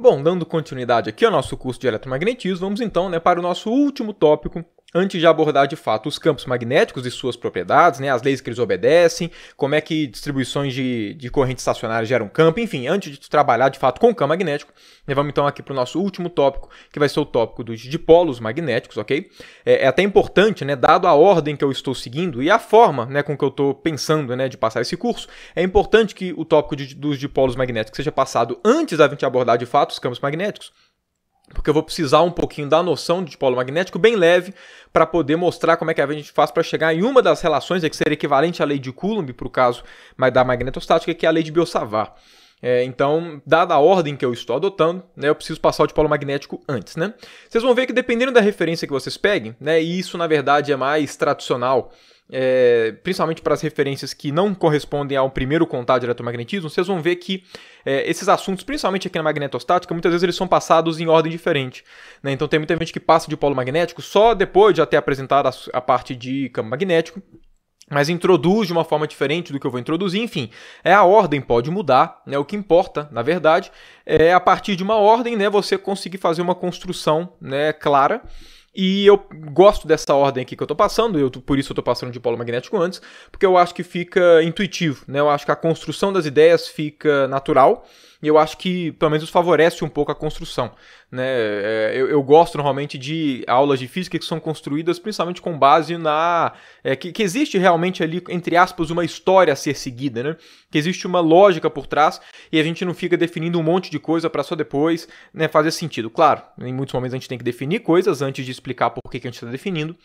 Bom, dando continuidade aqui ao nosso curso de eletromagnetismo, vamos então né, para o nosso último tópico antes de abordar de fato os campos magnéticos e suas propriedades, né, as leis que eles obedecem, como é que distribuições de, de corrente estacionária geram campo, enfim, antes de trabalhar de fato com o campo magnético, né, vamos então aqui para o nosso último tópico, que vai ser o tópico dos dipolos magnéticos, ok? É, é, até importante, né, dado a ordem que eu estou seguindo e a forma né, com que eu estou pensando né, de passar esse curso, é importante que o tópico de, dos dipolos magnéticos seja passado antes da gente abordar de fato os campos magnéticos, porque eu vou precisar um pouquinho da noção de polo magnético bem leve para poder mostrar como é que a gente faz para chegar em uma das relações é que seria equivalente à lei de Coulomb para o caso da magnetostática, que é a lei de Biot-Savart. É, então, dada a ordem que eu estou adotando, né, eu preciso passar o dipolo magnético antes. Né? Vocês vão ver que dependendo da referência que vocês peguem, né, e isso na verdade é mais tradicional, é, principalmente para as referências que não correspondem ao primeiro contato de eletromagnetismo, vocês vão ver que é, esses assuntos, principalmente aqui na magnetostática, muitas vezes eles são passados em ordem diferente. Né? Então tem muita gente que passa de polo magnético só depois de já ter apresentado a, a parte de campo magnético, mas introduz de uma forma diferente do que eu vou introduzir, enfim, é a ordem pode mudar, né? O que importa, na verdade, é a partir de uma ordem, né, você conseguir fazer uma construção, né, clara. E eu gosto dessa ordem aqui que eu estou passando, eu, por isso eu estou passando de polo magnético antes, porque eu acho que fica intuitivo, né? Eu acho que a construção das ideias fica natural e eu acho que pelo menos favorece um pouco a construção. Né? É, eu, eu, gosto normalmente de aulas de física que são construídas principalmente com base na. É, que, que existe realmente ali, entre aspas, uma história a ser seguida, né? que existe uma lógica por trás e a gente não fica definindo um monte de coisa para só depois né, fazer sentido. Claro, em muitos momentos a gente tem que definir coisas antes de explicar por que, que a gente está definindo,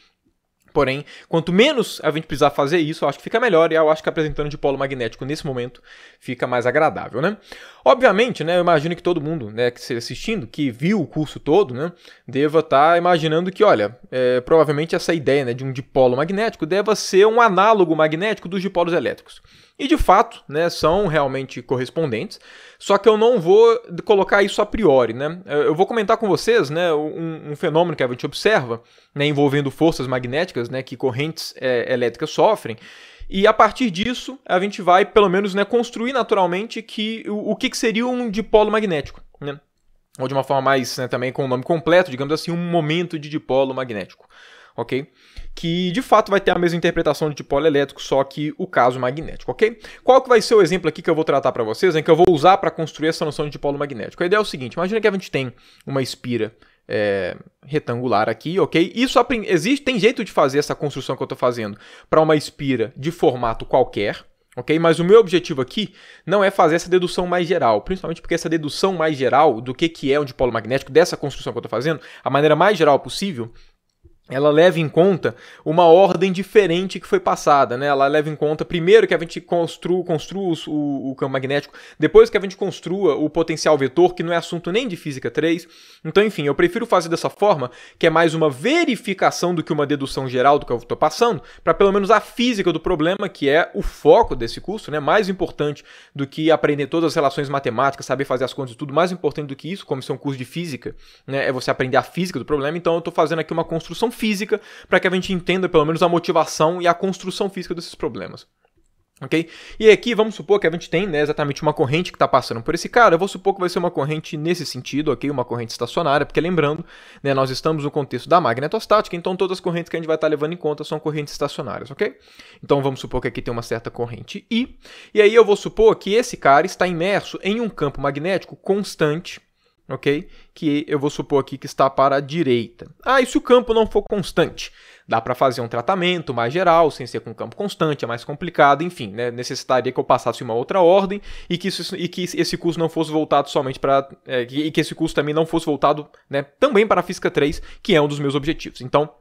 Porém, quanto menos a gente precisar fazer isso, eu acho que fica melhor e eu acho que apresentando dipolo magnético nesse momento fica mais agradável, né? Obviamente, né, eu imagino que todo mundo, né, que esteja assistindo, que viu o curso todo, né, deva estar tá imaginando que, olha, é, provavelmente essa ideia, né, de um dipolo magnético deva ser um análogo magnético dos dipolos elétricos. E de fato, né, são realmente correspondentes. Só que eu não vou colocar isso a priori, né? Eu vou comentar com vocês, né, um, um fenômeno que a gente observa, né, envolvendo forças magnéticas, né, que correntes é, elétricas sofrem. E a partir disso, a gente vai, pelo menos, né, construir naturalmente que o, o que, que seria um dipolo magnético, né? Ou de uma forma mais, né, também com o nome completo, digamos assim, um momento de dipolo magnético, ok? que de fato vai ter a mesma interpretação de dipolo elétrico, só que o caso magnético, ok? Qual que vai ser o exemplo aqui que eu vou tratar para vocês, em que eu vou usar para construir essa noção de dipolo magnético? A ideia é o seguinte, imagina que a gente tem uma espira é, retangular aqui, ok? Isso existe, tem jeito de fazer essa construção que eu estou fazendo para uma espira de formato qualquer, ok? Mas o meu objetivo aqui não é fazer essa dedução mais geral, principalmente porque essa dedução mais geral do que, que é um dipolo magnético, dessa construção que eu estou fazendo, a maneira mais geral possível, ela leva em conta uma ordem diferente que foi passada, né? Ela leva em conta primeiro que a gente construa, construa o, o, campo magnético, depois que a gente construa o potencial vetor, que não é assunto nem de física 3. Então, enfim, eu prefiro fazer dessa forma, que é mais uma verificação do que uma dedução geral do que eu estou passando, para pelo menos a física do problema, que é o foco desse curso, né? Mais importante do que aprender todas as relações matemáticas, saber fazer as contas e tudo, mais importante do que isso, como isso é um curso de física, né? É você aprender a física do problema. Então, eu estou fazendo aqui uma construção física para que a gente entenda pelo menos a motivação e a construção física desses problemas. Ok? E aqui vamos supor que a gente tem né, exatamente uma corrente que está passando por esse cara. Eu vou supor que vai ser uma corrente nesse sentido, ok? Uma corrente estacionária, porque lembrando, né, nós estamos no contexto da magnetostática, então todas as correntes que a gente vai estar tá levando em conta são correntes estacionárias, ok? Então vamos supor que aqui tem uma certa corrente I. E aí eu vou supor que esse cara está imerso em um campo magnético constante ok? Que eu vou supor aqui que está para a direita. Ah, e se o campo não for constante? Dá para fazer um tratamento mais geral, sem ser com campo constante, é mais complicado, enfim, né? necessitaria que eu passasse uma outra ordem e que, isso, e que esse curso não fosse voltado somente para. É, e que esse curso também não fosse voltado né, também para a Física 3, que é um dos meus objetivos. Então,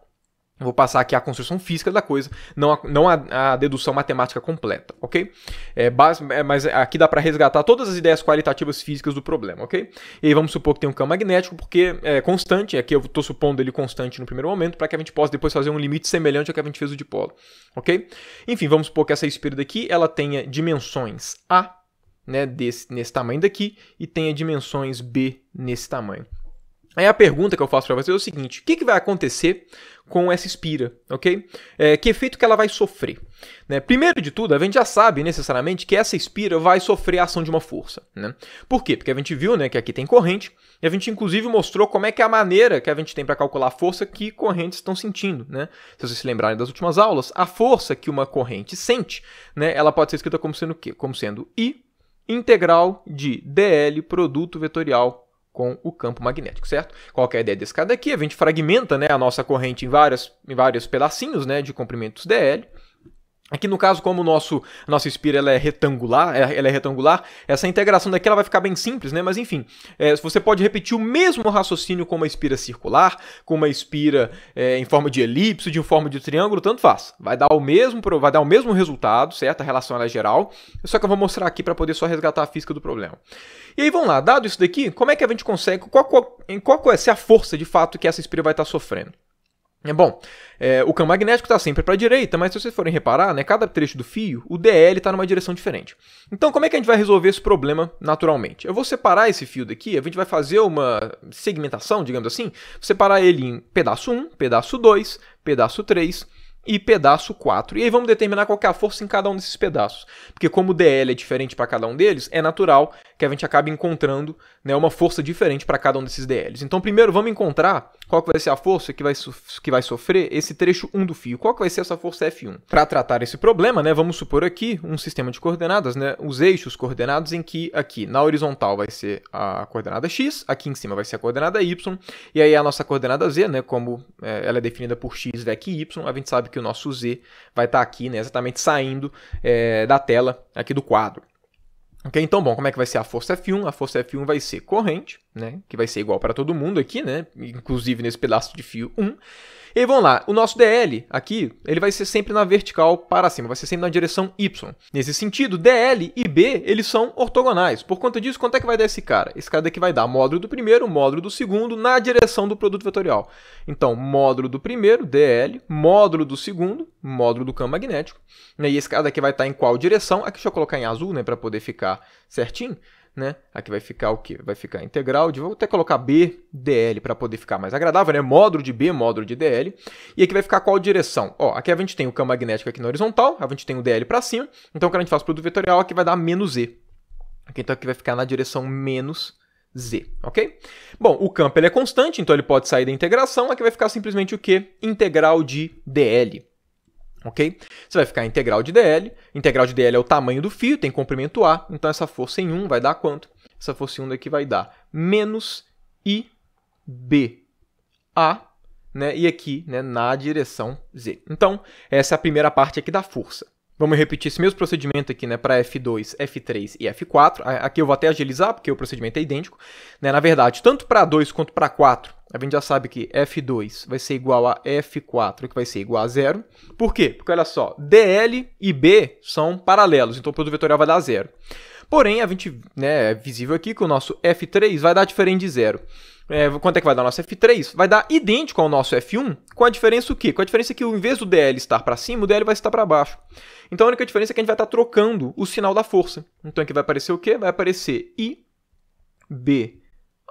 vou passar aqui a construção física da coisa, não a, não a, a dedução matemática completa, ok? É, base, é, mas aqui dá para resgatar todas as ideias qualitativas físicas do problema, ok? E aí vamos supor que tem um campo magnético, porque é constante, aqui eu estou supondo ele constante no primeiro momento, para que a gente possa depois fazer um limite semelhante ao que a gente fez o dipolo, ok? Enfim, vamos supor que essa esfera daqui ela tenha dimensões A, né, desse, nesse tamanho daqui, e tenha dimensões B nesse tamanho. Aí a pergunta que eu faço para vocês é o seguinte: o que, que vai acontecer com essa espira, ok? É, que efeito que ela vai sofrer? Né? Primeiro de tudo, a gente já sabe necessariamente que essa espira vai sofrer a ação de uma força. Né? Por quê? Porque a gente viu né, que aqui tem corrente, e a gente inclusive mostrou como é que é a maneira que a gente tem para calcular a força que correntes estão sentindo. Né? Se vocês se lembrarem das últimas aulas, a força que uma corrente sente, né, ela pode ser escrita como sendo o quê? Como sendo I integral de dl produto vetorial com o campo magnético, certo? Qual é a ideia desse cara daqui? A gente fragmenta né, a nossa corrente em, várias, em vários pedacinhos né, de comprimentos dl Aqui no caso, como o nosso, nossa espira ela é retangular, é, ela é retangular, essa integração daqui ela vai ficar bem simples, né? Mas enfim, é, você pode repetir o mesmo raciocínio com uma espira circular, com uma espira é, em forma de elipse, de forma de triângulo, tanto faz. Vai dar o mesmo, vai dar o mesmo resultado, certo? A relação ela é geral. Só que eu vou mostrar aqui para poder só resgatar a física do problema. E aí vamos lá, dado isso daqui, como é que a gente consegue? Qual, qual, em qual é ser é a força de fato que essa espira vai estar tá sofrendo? É, bom, é, o campo magnético está sempre para a direita, mas se vocês forem reparar, né, cada trecho do fio, o DL está numa direção diferente. Então, como é que a gente vai resolver esse problema naturalmente? Eu vou separar esse fio daqui, a gente vai fazer uma segmentação, digamos assim, separar ele em pedaço 1, pedaço 2, pedaço 3 e pedaço 4. E aí vamos determinar qual é a força em cada um desses pedaços. Porque como o DL é diferente para cada um deles, é natural que a gente acaba encontrando né, uma força diferente para cada um desses DLs. Então, primeiro, vamos encontrar qual que vai ser a força que vai, que vai sofrer esse trecho 1 do fio. Qual que vai ser essa força F1? Para tratar esse problema, né, vamos supor aqui um sistema de coordenadas, né, os eixos coordenados em que aqui na horizontal vai ser a coordenada x, aqui em cima vai ser a coordenada y, e aí a nossa coordenada z, né, como é, ela é definida por x, vec e y, a gente sabe que o nosso z vai estar tá aqui, né, exatamente saindo é, da tela aqui do quadro. Ok, então bom, como é que vai ser a força F1? A força F1 vai ser corrente, né? Que vai ser igual para todo mundo aqui, né? Inclusive nesse pedaço de fio 1. E vamos lá, o nosso DL aqui, ele vai ser sempre na vertical para cima, vai ser sempre na direção Y. Nesse sentido, DL e B, eles são ortogonais. Por conta disso, quanto é que vai dar esse cara? Esse cara daqui vai dar módulo do primeiro, módulo do segundo, na direção do produto vetorial. Então, módulo do primeiro, DL, módulo do segundo, módulo do campo magnético. E esse cara daqui vai estar em qual direção? Aqui deixa eu colocar em azul, né, para poder ficar certinho né? Aqui vai ficar o quê? Vai ficar integral de, vou até colocar B, DL para poder ficar mais agradável, né? Módulo de B, módulo de DL. E aqui vai ficar qual direção? Ó, aqui a gente tem o campo magnético aqui na horizontal, a gente tem o DL para cima. Então, quando a gente faz produto vetorial, aqui vai dar menos z então, aqui vai ficar na direção menos Z, ok? Bom, o campo ele é constante, então ele pode sair da integração. Aqui vai ficar simplesmente o quê? Integral de DL ok? Você vai ficar integral de dl, integral de dl é o tamanho do fio, tem comprimento a, então essa força em 1 vai dar quanto? Essa força em 1 daqui vai dar menos b a, né? E aqui, né, na direção z. Então, essa é a primeira parte aqui da força. Vamos repetir esse mesmo procedimento aqui, né, para F2, F3 e F4. Aqui eu vou até agilizar, porque o procedimento é idêntico. Né? Na verdade, tanto para 2 quanto para 4, a gente já sabe que F2 vai ser igual a F4, que vai ser igual a zero. Por quê? Porque, olha só, DL e B são paralelos, então o produto vetorial vai dar zero. Porém, a gente, né, é visível aqui que o nosso F3 vai dar diferente de zero é, quanto é que vai dar o nosso F3? Vai dar idêntico ao nosso F1, com a diferença o quê? Com a diferença que, em vez do DL estar para cima, o DL vai estar para baixo. Então, a única diferença é que a gente vai estar tá trocando o sinal da força. Então, aqui vai aparecer o quê? Vai aparecer I, B,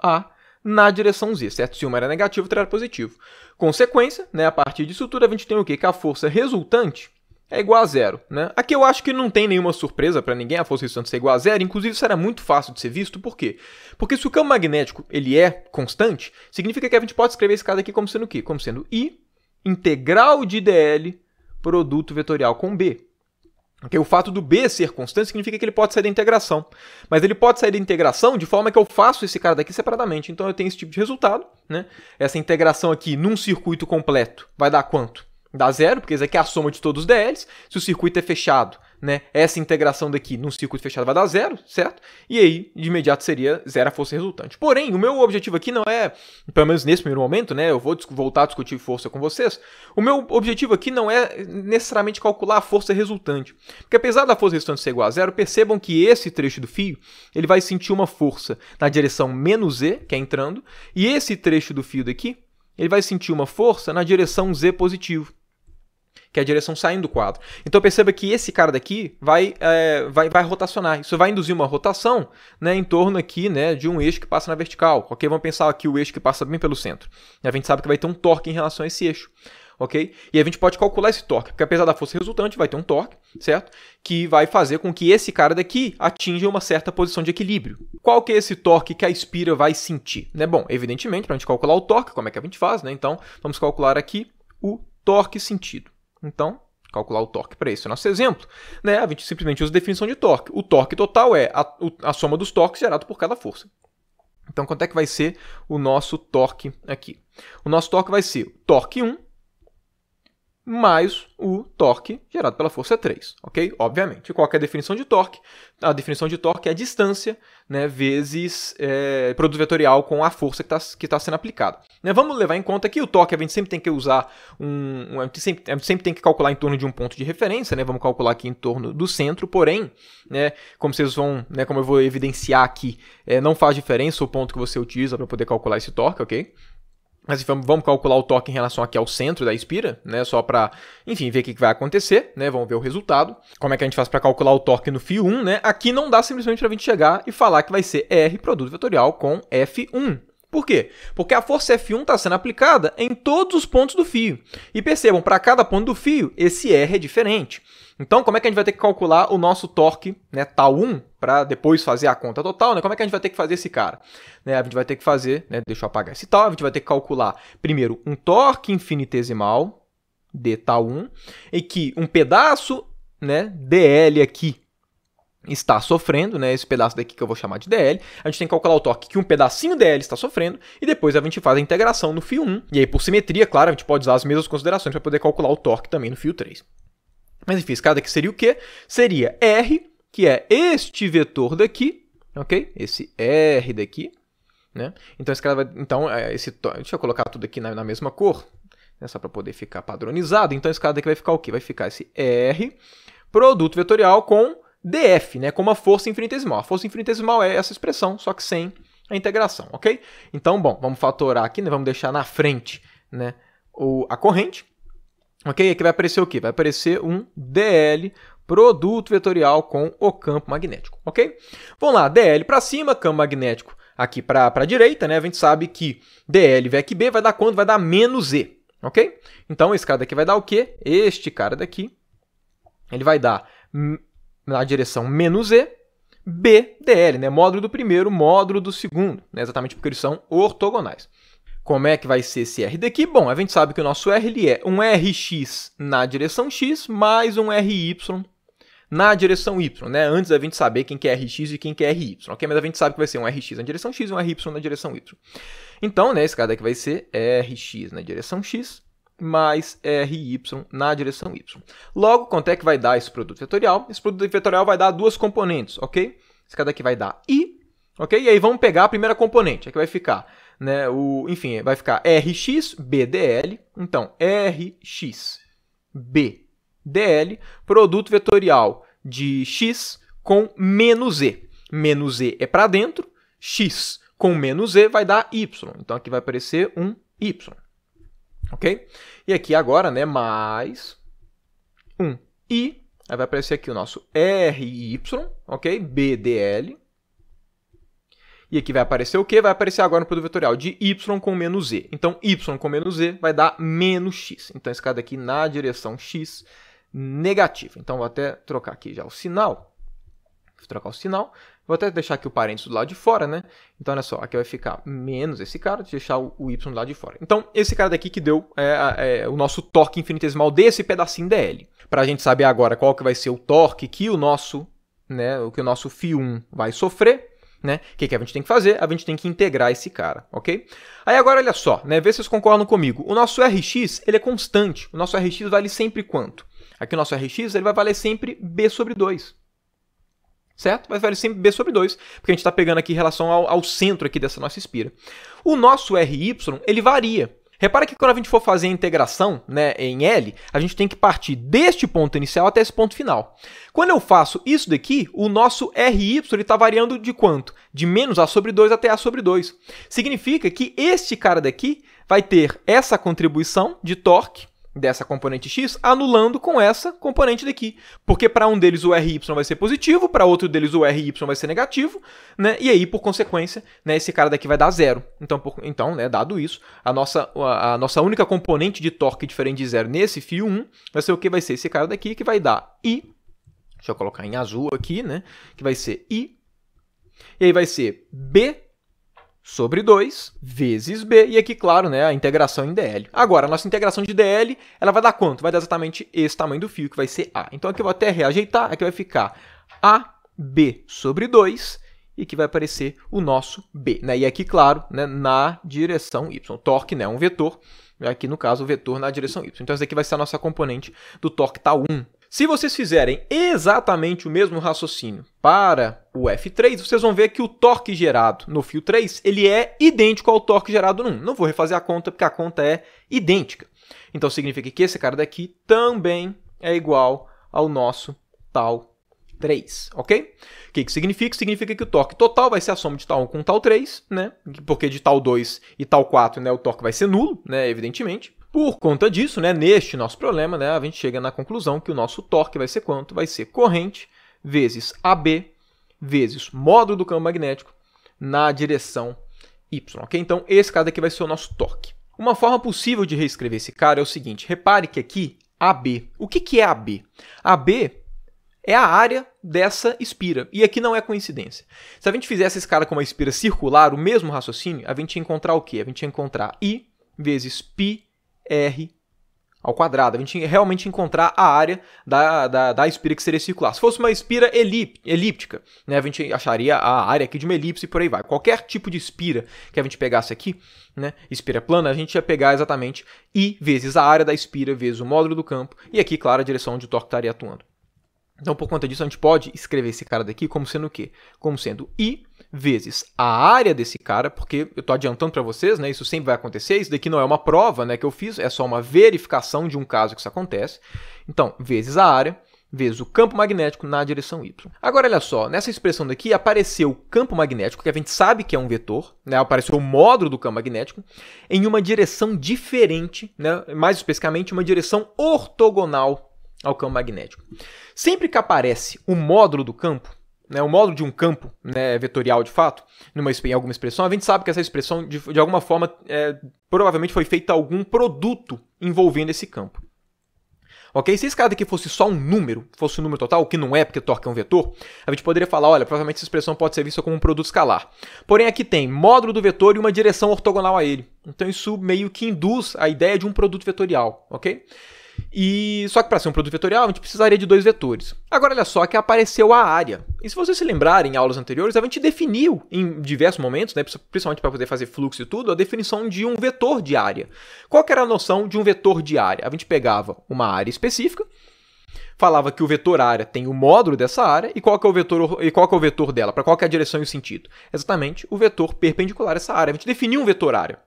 A, na direção Z, certo? Se uma era negativo, outra era positivo. Consequência, né, a partir disso tudo, a gente tem o quê? Que a força resultante é igual a zero, né? Aqui eu acho que não tem nenhuma surpresa para ninguém a força restante ser igual a zero, inclusive isso era muito fácil de ser visto, por quê? Porque se o campo magnético ele é constante, significa que a gente pode escrever esse caso aqui como sendo o quê? Como sendo I integral de dl produto vetorial com B. Okay? O fato do B ser constante significa que ele pode sair da integração. Mas ele pode sair da integração de forma que eu faço esse cara daqui separadamente. Então eu tenho esse tipo de resultado. Né? Essa integração aqui num circuito completo vai dar quanto? dá zero, porque isso aqui é a soma de todos os DLs. Se o circuito é fechado, né, essa integração daqui num circuito fechado vai dar zero, certo? E aí, de imediato, seria zero a força resultante. Porém, o meu objetivo aqui não é, pelo menos nesse primeiro momento, né, eu vou voltar a discutir força com vocês, o meu objetivo aqui não é necessariamente calcular a força resultante. Porque apesar da força resultante ser igual a zero, percebam que esse trecho do fio, ele vai sentir uma força na direção menos Z, que é entrando, e esse trecho do fio daqui, ele vai sentir uma força na direção Z positivo que é a direção saindo do quadro. Então perceba que esse cara daqui vai, é, vai, vai rotacionar. Isso vai induzir uma rotação né, em torno aqui né, de um eixo que passa na vertical. Ok? Vamos pensar aqui o eixo que passa bem pelo centro. E a gente sabe que vai ter um torque em relação a esse eixo. Ok? E a gente pode calcular esse torque, porque apesar da força resultante, vai ter um torque, certo? Que vai fazer com que esse cara daqui atinja uma certa posição de equilíbrio. Qual que é esse torque que a espira vai sentir? Né? Bom, evidentemente, para a gente calcular o torque, como é que a gente faz, né? Então, vamos calcular aqui o torque sentido. Então, calcular o torque para esse nosso exemplo, né? A gente simplesmente usa a definição de torque. O torque total é a, a soma dos torques gerado por cada força. Então, quanto é que vai ser o nosso torque aqui? O nosso torque vai ser torque 1 mais o torque gerado pela força 3, ok? Obviamente. Qual é a definição de torque? A definição de torque é a distância né, vezes é, produto vetorial com a força que está que tá sendo aplicada. Né, vamos levar em conta que o torque a gente sempre tem que usar um, um a, gente sempre, a, gente sempre, tem que calcular em torno de um ponto de referência, né? Vamos calcular aqui em torno do centro, porém, né, como vocês vão, né, como eu vou evidenciar aqui, é, não faz diferença o ponto que você utiliza para poder calcular esse torque, ok? Mas vamos calcular o toque em relação aqui ao centro da espira, né? Só para, enfim, ver o que vai acontecer, né? Vamos ver o resultado. Como é que a gente faz para calcular o torque no fio 1, né? Aqui não dá simplesmente para a gente chegar e falar que vai ser R produto vetorial com F1. Por quê? Porque a força F1 está sendo aplicada em todos os pontos do fio. E percebam, para cada ponto do fio, esse R é diferente. Então, como é que a gente vai ter que calcular o nosso torque, né, tal 1, para depois fazer a conta total, né? Como é que a gente vai ter que fazer esse cara? Né, a gente vai ter que fazer, né, deixa eu apagar esse tal, a gente vai ter que calcular primeiro um torque infinitesimal de tal 1 e que um pedaço, né, dl aqui está sofrendo, né, esse pedaço daqui que eu vou chamar de dl, a gente tem que calcular o torque que um pedacinho dl está sofrendo e depois a gente faz a integração no fio 1. E aí por simetria, claro, a gente pode usar as mesmas considerações para poder calcular o torque também no fio 3. Mas enfim, escada que seria o quê? Seria R, que é este vetor daqui, ok? Esse R daqui, né? Então, esse vai, então é, esse, deixa eu colocar tudo aqui na, na mesma cor, né? só para poder ficar padronizado. Então, esse cara daqui vai ficar o quê? Vai ficar esse R, produto vetorial com df, né? com uma força infinitesimal. A força infinitesimal é essa expressão, só que sem a integração, ok? Então, bom, vamos fatorar aqui, né? vamos deixar na frente né? o, a corrente. Ok? Aqui vai aparecer o quê? Vai aparecer um DL, produto vetorial com o campo magnético, ok? Vamos lá, DL para cima, campo magnético aqui para a direita, né? A gente sabe que DL vec B vai dar quanto? Vai dar menos E, ok? Então, esse cara daqui vai dar o quê? Este cara daqui, ele vai dar na direção menos E, B, DL, né? Módulo do primeiro, módulo do segundo, né? exatamente porque eles são ortogonais como é que vai ser esse R daqui? Bom, a gente sabe que o nosso R ele é um RX na direção X mais um RY na direção Y, né? Antes da gente saber quem que é RX e quem que é RY, ok? Mas a gente sabe que vai ser um RX na direção X e um RY na direção Y. Então, né, esse cara daqui vai ser RX na direção X mais RY na direção Y. Logo, quanto é que vai dar esse produto vetorial? Esse produto vetorial vai dar duas componentes, ok? Esse cara daqui vai dar I, ok? E aí vamos pegar a primeira componente, aqui vai ficar né? O, enfim, vai ficar RXBDL. Então, RXBDL, produto vetorial de X com menos E. Menos E é para dentro, X com menos E vai dar Y. Então, aqui vai aparecer um Y. Ok? E aqui agora, né, mais um I. Aí vai aparecer aqui o nosso RY, ok? BDL e aqui vai aparecer o quê? Vai aparecer agora no produto vetorial de y com menos z. Então, y com menos z vai dar menos x. Então, esse cara aqui na direção x negativa. Então, vou até trocar aqui já o sinal. Vou trocar o sinal. Vou até deixar aqui o parênteses do lado de fora, né? Então, olha só, aqui vai ficar menos esse cara, deixar o y do lado de fora. Então, esse cara daqui que deu é, é, o nosso torque infinitesimal desse pedacinho DL. Para a gente saber agora qual que vai ser o torque que o nosso, né, o que o nosso φ1 vai sofrer, né? O que, que a gente tem que fazer? A gente tem que integrar esse cara, ok? Aí agora olha só, né? Vê se vocês concordam comigo. O nosso RX ele é constante. O nosso RX vale sempre quanto? Aqui o nosso RX ele vai valer sempre B sobre 2. Certo? Vai valer sempre B sobre 2, porque a gente está pegando aqui em relação ao, ao centro aqui dessa nossa espira. O nosso RY ele varia. Repara que quando a gente for fazer a integração né, em L, a gente tem que partir deste ponto inicial até esse ponto final. Quando eu faço isso daqui, o nosso RY está variando de quanto? De menos A sobre 2 até A sobre 2. Significa que este cara daqui vai ter essa contribuição de torque dessa componente x, anulando com essa componente daqui. Porque para um deles o RY vai ser positivo, para outro deles o RY vai ser negativo, né? E aí, por consequência, né, esse cara daqui vai dar zero. Então, por, então né, dado isso, a nossa, a, a, nossa única componente de torque diferente de zero nesse fio 1 vai ser o que? Vai ser esse cara daqui que vai dar I. Deixa eu colocar em azul aqui, né? Que vai ser I. E aí vai ser B sobre 2 vezes b, e aqui, claro, né, a integração em DL. Agora, a nossa integração de DL, ela vai dar quanto? Vai dar exatamente esse tamanho do fio, que vai ser A. Então aqui eu vou até reajeitar, aqui vai ficar AB sobre 2, e que vai aparecer o nosso B. Né? E aqui, claro, né, na direção Y. Torque né, é um vetor, aqui no caso o vetor na direção Y. Então essa aqui vai ser a nossa componente do torque tau tá? 1. Se vocês fizerem exatamente o mesmo raciocínio para o F3, vocês vão ver que o torque gerado no fio 3 ele é idêntico ao torque gerado no 1. Não vou refazer a conta porque a conta é idêntica. Então significa que esse cara daqui também é igual ao nosso tal 3, ok? O que, que significa? Significa que o torque total vai ser a soma de tal 1 com tal 3, né? Porque de tal 2 e tal 4 né, o torque vai ser nulo, né? evidentemente. Por conta disso, né, neste nosso problema, né, a gente chega na conclusão que o nosso torque vai ser quanto? Vai ser corrente vezes AB vezes módulo do campo magnético na direção y. Okay? Então, esse cara aqui vai ser o nosso torque. Uma forma possível de reescrever esse cara é o seguinte, repare que aqui AB. O que, que é AB? AB é a área dessa espira. E aqui não é coincidência. Se a gente fizesse esse cara com uma espira circular, o mesmo raciocínio, a gente ia encontrar o quê? A gente ia encontrar I vezes π r ao quadrado. A gente realmente encontrar a área da, da, da espira que seria circular. Se fosse uma espira elip, elíptica, né, a gente acharia a área aqui de uma elipse e por aí vai. Qualquer tipo de espira que a gente pegasse aqui, né, espira plana, a gente ia pegar exatamente i vezes a área da espira vezes o módulo do campo e aqui, claro, a direção onde o torque estaria atuando. Então, por conta disso, a gente pode escrever esse cara daqui como sendo o quê? Como sendo i vezes a área desse cara, porque eu estou adiantando para vocês, né? Isso sempre vai acontecer. Isso daqui não é uma prova, né? Que eu fiz, é só uma verificação de um caso que isso acontece. Então, vezes a área vezes o campo magnético na direção y. Agora, olha só, nessa expressão daqui apareceu o campo magnético, que a gente sabe que é um vetor, né? apareceu o módulo do campo magnético, em uma direção diferente, né? mais especificamente, uma direção ortogonal ao campo magnético. Sempre que aparece o módulo do campo, né, o módulo de um campo né, vetorial de fato, numa, em alguma expressão, a gente sabe que essa expressão, de, de alguma forma, é, provavelmente foi feita algum produto envolvendo esse campo. Ok? Se esse cara daqui fosse só um número, fosse um número total, o que não é, porque torque é um vetor, a gente poderia falar, olha, provavelmente essa expressão pode ser vista como um produto escalar. Porém, aqui tem módulo do vetor e uma direção ortogonal a ele. Então, isso meio que induz a ideia de um produto vetorial, ok? E só que para ser um produto vetorial, a gente precisaria de dois vetores. Agora olha só que apareceu a área. E se vocês se lembrarem em aulas anteriores, a gente definiu em diversos momentos, né, principalmente para poder fazer fluxo e tudo, a definição de um vetor de área. Qual que era a noção de um vetor de área? A gente pegava uma área específica, falava que o vetor área tem o módulo dessa área e qual que é o vetor e qual que é o vetor dela, para qual que é a direção e o sentido. Exatamente, o vetor perpendicular a essa área. A gente definiu um vetor área.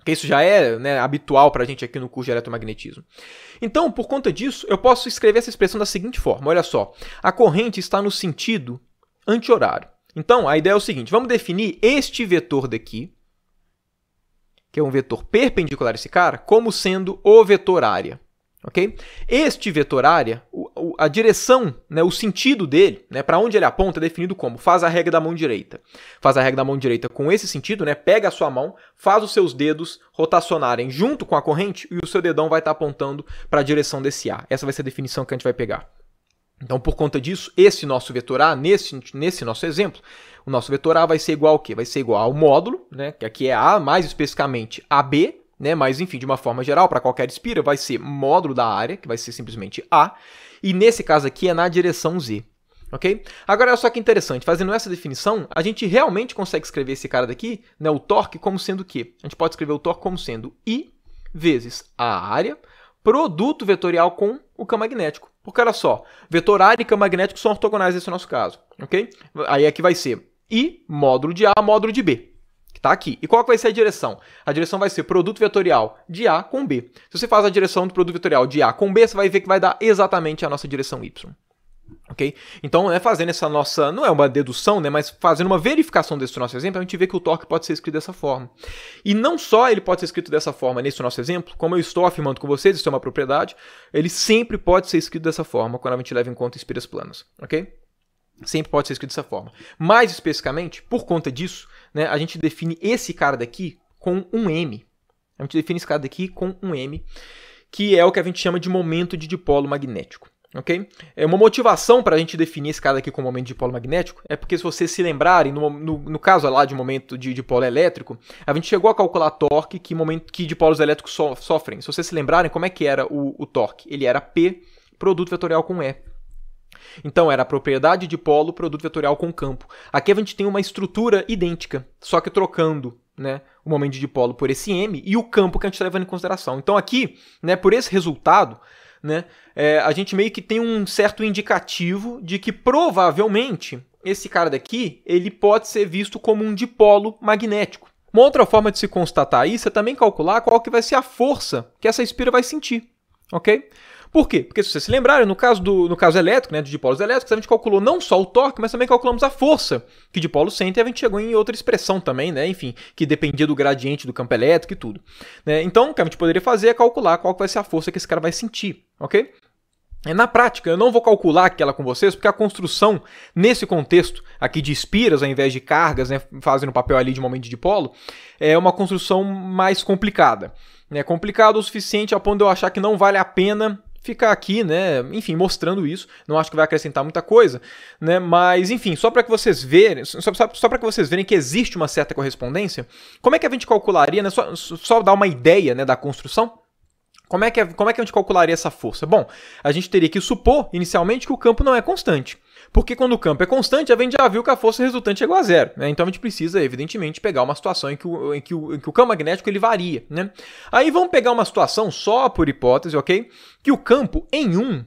Porque isso já é né, habitual para a gente aqui no curso de eletromagnetismo. Então, por conta disso, eu posso escrever essa expressão da seguinte forma: olha só, a corrente está no sentido anti-horário. Então, a ideia é o seguinte: vamos definir este vetor daqui, que é um vetor perpendicular a esse cara, como sendo o vetor área. ok? Este vetor área, a direção, né, o sentido dele, né, para onde ele aponta é definido como faz a regra da mão direita. Faz a regra da mão direita com esse sentido, né, pega a sua mão, faz os seus dedos rotacionarem junto com a corrente e o seu dedão vai estar tá apontando para a direção desse A. Essa vai ser a definição que a gente vai pegar. Então, por conta disso, esse nosso vetor A, nesse, nesse nosso exemplo, o nosso vetor A vai ser igual ao quê? Vai ser igual ao módulo, né, que aqui é A, mais especificamente AB, né? Mas enfim, de uma forma geral, para qualquer espira, vai ser módulo da área, que vai ser simplesmente A, e nesse caso aqui é na direção Z. Ok? Agora, olha só que interessante, fazendo essa definição, a gente realmente consegue escrever esse cara daqui, né, o torque, como sendo o quê? A gente pode escrever o torque como sendo I vezes a área, produto vetorial com o campo magnético. Porque olha só, vetor área e campo magnético são ortogonais nesse nosso caso, ok? Aí aqui é vai ser I módulo de A módulo de B. Tá aqui. E qual vai ser a direção? A direção vai ser produto vetorial de A com B. Se você faz a direção do produto vetorial de A com B, você vai ver que vai dar exatamente a nossa direção Y. Ok? Então, né, fazendo essa nossa. Não é uma dedução, né? Mas fazendo uma verificação desse nosso exemplo, a gente vê que o torque pode ser escrito dessa forma. E não só ele pode ser escrito dessa forma nesse nosso exemplo, como eu estou afirmando com vocês, isso é uma propriedade, ele sempre pode ser escrito dessa forma quando a gente leva em conta espiras planas. Ok? Sempre pode ser escrito dessa forma. Mais especificamente, por conta disso, né, a gente define esse cara daqui com um M. A gente define esse cara daqui com um M, que é o que a gente chama de momento de dipolo magnético. Ok? É uma motivação para a gente definir esse cara aqui como momento de dipolo magnético é porque, se vocês se lembrarem, no, no, no caso lá de momento de dipolo elétrico, a gente chegou a calcular torque que, momento, que dipolos elétricos so, sofrem. Se vocês se lembrarem, como é que era o, o torque? Ele era P, produto vetorial com E. Então era a propriedade de polo, produto vetorial com campo. Aqui a gente tem uma estrutura idêntica, só que trocando né, o momento de dipolo por esse m e o campo que a gente está levando em consideração. Então aqui, né, por esse resultado, né, é, a gente meio que tem um certo indicativo de que provavelmente esse cara daqui ele pode ser visto como um dipolo magnético. Uma outra forma de se constatar isso é também calcular qual que vai ser a força que essa espira vai sentir, ok? Por quê? Porque se vocês se lembrarem, no caso do no caso elétrico, né, de dipolos elétricos, a gente calculou não só o torque, mas também calculamos a força que dipolo e a gente chegou em outra expressão também, né, enfim, que dependia do gradiente do campo elétrico e tudo. Né? Então, o que a gente poderia fazer é calcular qual vai ser a força que esse cara vai sentir, ok? É, na prática, eu não vou calcular aquela com vocês, porque a construção, nesse contexto aqui de espiras, ao invés de cargas, né, fazendo o papel ali de momento de dipolo, é uma construção mais complicada. É né. complicado o suficiente a ponto de eu achar que não vale a pena ficar aqui, né, enfim, mostrando isso. Não acho que vai acrescentar muita coisa, né, mas enfim, só para que vocês verem, só, só, só para que vocês verem que existe uma certa correspondência. Como é que a gente calcularia, né, só, só dar uma ideia, né, da construção? Como é, que, como é que a gente calcularia essa força? Bom, a gente teria que supor, inicialmente, que o campo não é constante. Porque quando o campo é constante, a gente já viu que a força resultante é igual a zero. Né? Então a gente precisa, evidentemente, pegar uma situação em que o, em que o, em que o campo magnético ele varia. Né? Aí vamos pegar uma situação só por hipótese, ok? Que o campo em 1 um,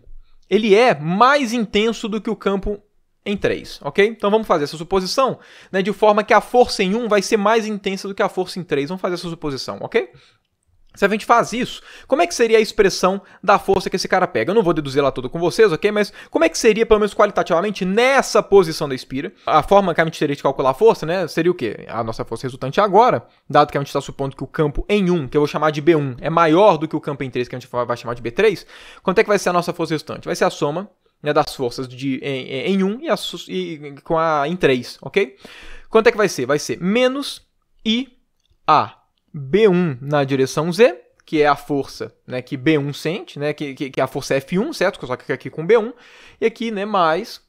ele é mais intenso do que o campo em 3, ok? Então vamos fazer essa suposição, né, de forma que a força em 1 um vai ser mais intensa do que a força em 3. Vamos fazer essa suposição, ok? Se a gente faz isso, como é que seria a expressão da força que esse cara pega? Eu não vou deduzir ela toda com vocês, ok? Mas como é que seria, pelo menos qualitativamente, nessa posição da espira? A forma que a gente teria de calcular a força, né? Seria o quê? A nossa força resultante agora, dado que a gente está supondo que o campo em 1, que eu vou chamar de B1, é maior do que o campo em 3, que a gente vai chamar de B3, quanto é que vai ser a nossa força resultante? Vai ser a soma né, das forças de, em, em 1 e, a, e com a em 3, ok? Quanto é que vai ser? Vai ser menos I A B1 na direção Z, que é a força né, que B1 sente, né, que, que, que é a força é F1, certo? Só que aqui com B1. E aqui, né, mais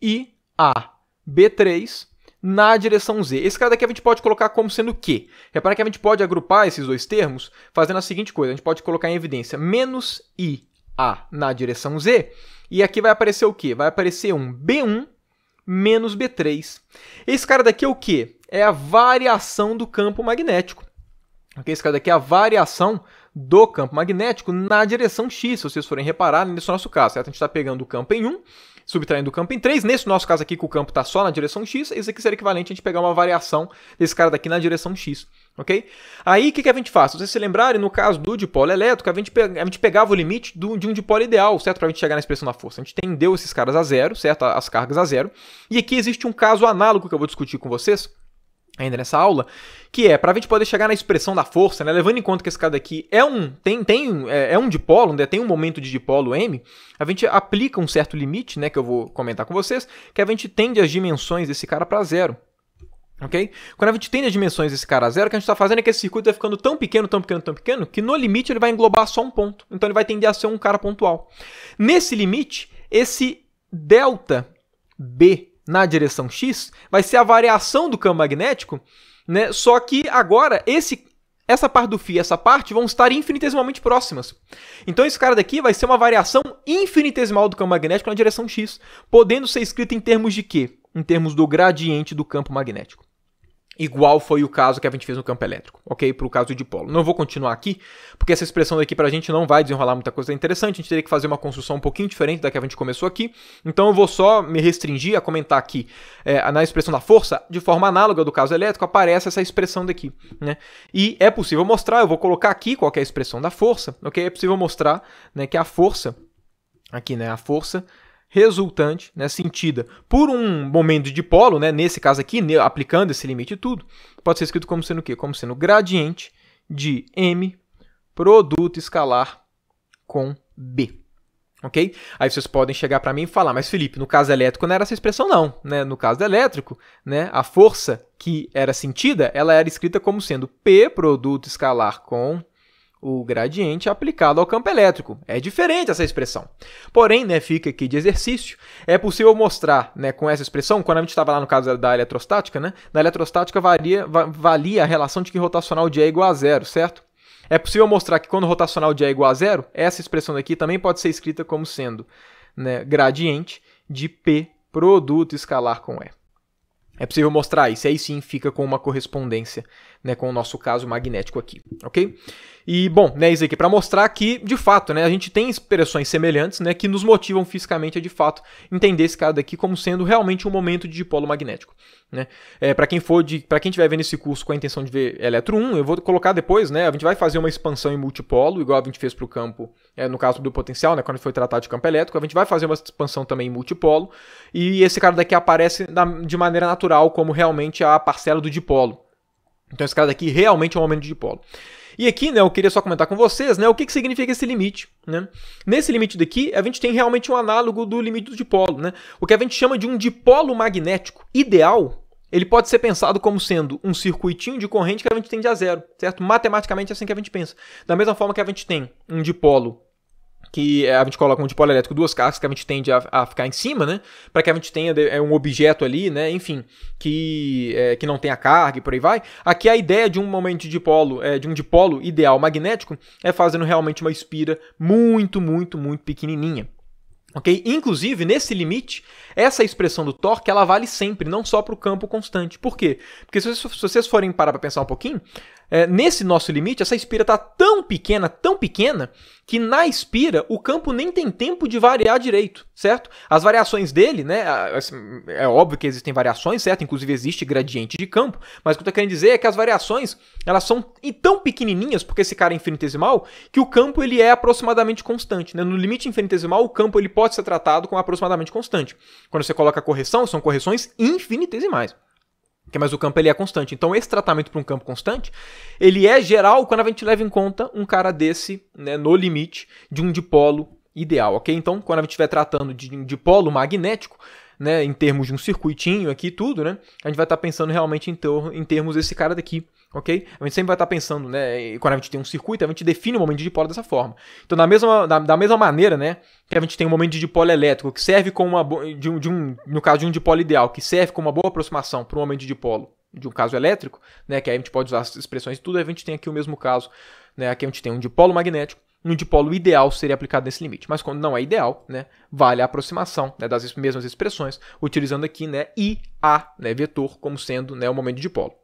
I A B3 na direção Z. Esse cara daqui a gente pode colocar como sendo Q. Repara que a gente pode agrupar esses dois termos fazendo a seguinte coisa. A gente pode colocar em evidência menos I A na direção Z. E aqui vai aparecer o quê? Vai aparecer um B1 menos B3. Esse cara daqui é o quê? é a variação do campo magnético. Okay, esse caso aqui é a variação do campo magnético na direção x, se vocês forem reparar nesse nosso caso. Certo? A gente está pegando o campo em 1, subtraindo o campo em 3. Nesse nosso caso aqui, que o campo está só na direção x, isso aqui seria equivalente a gente pegar uma variação desse cara daqui na direção x. Ok? Aí o que, que a gente faz? Se vocês se lembrarem, no caso do dipolo elétrico, a gente, a gente pegava o limite do, de um dipolo ideal, certo? Para a gente chegar na expressão da força. A gente tendeu esses caras a zero, certo? As cargas a zero. E aqui existe um caso análogo que eu vou discutir com vocês, ainda nessa aula, que é para a gente poder chegar na expressão da força, né? levando em conta que esse cara aqui é um tem, tem é, é um dipolo, né? tem um momento de dipolo m, a gente aplica um certo limite, né, que eu vou comentar com vocês, que a gente tende as dimensões desse cara para zero. Ok? Quando a gente tende as dimensões desse cara a zero, o que a gente está fazendo é que esse circuito está ficando tão pequeno, tão pequeno, tão pequeno, que no limite ele vai englobar só um ponto. Então ele vai tender a ser um cara pontual. Nesse limite, esse delta B na direção X vai ser a variação do campo magnético, né? Só que agora esse essa parte do φ e essa parte vão estar infinitesimalmente próximas. Então esse cara daqui vai ser uma variação infinitesimal do campo magnético na direção x, podendo ser escrita em termos de quê? Em termos do gradiente do campo magnético. Igual foi o caso que a gente fez no campo elétrico, ok? Para o caso do dipolo, Não vou continuar aqui, porque essa expressão daqui para a gente não vai desenrolar muita coisa interessante, a gente teria que fazer uma construção um pouquinho diferente da que a gente começou aqui. Então eu vou só me restringir a comentar aqui é, na expressão da força, de forma análoga do caso elétrico, aparece essa expressão daqui, né? E é possível mostrar, eu vou colocar aqui qual é a expressão da força, ok? É possível mostrar né, que a força, aqui né, a força resultante, né, sentida por um momento dipolo, né, nesse caso aqui, aplicando esse limite e tudo, pode ser escrito como sendo o quê? Como sendo gradiente de M produto escalar com B. Ok? Aí vocês podem chegar para mim e falar, mas Felipe, no caso elétrico não era essa expressão não, né? No caso elétrico, né, a força que era sentida, ela era escrita como sendo P produto escalar com o gradiente aplicado ao campo elétrico. É diferente essa expressão. Porém, né, fica aqui de exercício, é possível mostrar né, com essa expressão, quando a gente estava lá no caso da eletrostática, né, na eletrostática varia, valia a relação de que rotacional de E é igual a zero, certo? É possível mostrar que quando o rotacional de E é igual a zero, essa expressão aqui também pode ser escrita como sendo né, gradiente de P produto escalar com E. É possível mostrar isso, aí sim fica com uma correspondência né, com o nosso caso magnético aqui, ok? E bom, né, isso aqui para mostrar que, de fato, né, a gente tem expressões semelhantes, né, que nos motivam fisicamente a de fato entender esse cara daqui como sendo realmente um momento de dipolo magnético, né? É, para quem for de, para quem tiver vendo esse curso com a intenção de ver eletro 1, eu vou colocar depois, né, a gente vai fazer uma expansão em multipolo, igual a gente fez para o campo, é, no caso do potencial, né, quando foi tratado de campo elétrico, a gente vai fazer uma expansão também em multipolo, e esse cara daqui aparece de maneira natural como realmente a parcela do dipolo então esse cara daqui realmente é um aumento de dipolo. E aqui, né, eu queria só comentar com vocês, né, o que, que significa esse limite, né? Nesse limite daqui, a gente tem realmente um análogo do limite do dipolo, né? O que a gente chama de um dipolo magnético ideal, ele pode ser pensado como sendo um circuitinho de corrente que a gente tende a zero, certo? Matematicamente é assim que a gente pensa. Da mesma forma que a gente tem um dipolo que é, a gente coloca um dipolo elétrico, duas cargas que a gente tende a, a ficar em cima, né? Para que a gente tenha é, um objeto ali, né? Enfim, que, é, que não tenha carga e por aí vai. Aqui a ideia de um momento de dipolo, é, de um dipolo ideal magnético, é fazendo realmente uma espira muito, muito, muito pequenininha. Ok? Inclusive, nesse limite, essa expressão do torque ela vale sempre, não só para o campo constante. Por quê? Porque se vocês forem parar para pensar um pouquinho, é, nesse nosso limite, essa espira está tão pequena, tão pequena, que na espira o campo nem tem tempo de variar direito, certo? As variações dele, né? É óbvio que existem variações, certo? Inclusive existe gradiente de campo, mas o que eu tô querendo dizer é que as variações elas são tão pequenininhas, porque esse cara é infinitesimal, que o campo ele é aproximadamente constante, né? No limite infinitesimal, o campo ele pode ser tratado como aproximadamente constante. Quando você coloca a correção, são correções infinitesimais. É mas o campo ele é constante. Então esse tratamento para um campo constante, ele é geral quando a gente leva em conta um cara desse, né, no limite de um dipolo ideal, ok? Então quando a gente estiver tratando de um dipolo magnético, né, em termos de um circuitinho aqui tudo, né? A gente vai estar tá pensando realmente em, ter, em termos desse cara daqui, ok? A gente sempre vai estar tá pensando, né? quando a gente tem um circuito, a gente define o momento de dipolo dessa forma. Então, da mesma, da, da mesma maneira, né? Que a gente tem um momento de dipolo elétrico, que serve como uma. De um, de um, no caso de um dipolo ideal, que serve como uma boa aproximação para um momento de dipolo, de um caso elétrico, né? Que aí a gente pode usar as expressões e tudo, a gente tem aqui o mesmo caso, né? Aqui a gente tem um dipolo magnético um dipolo ideal seria aplicado nesse limite. Mas quando não é ideal, né, vale a aproximação né, das mesmas expressões, utilizando aqui né, I, A, né, vetor, como sendo né, o momento de dipolo.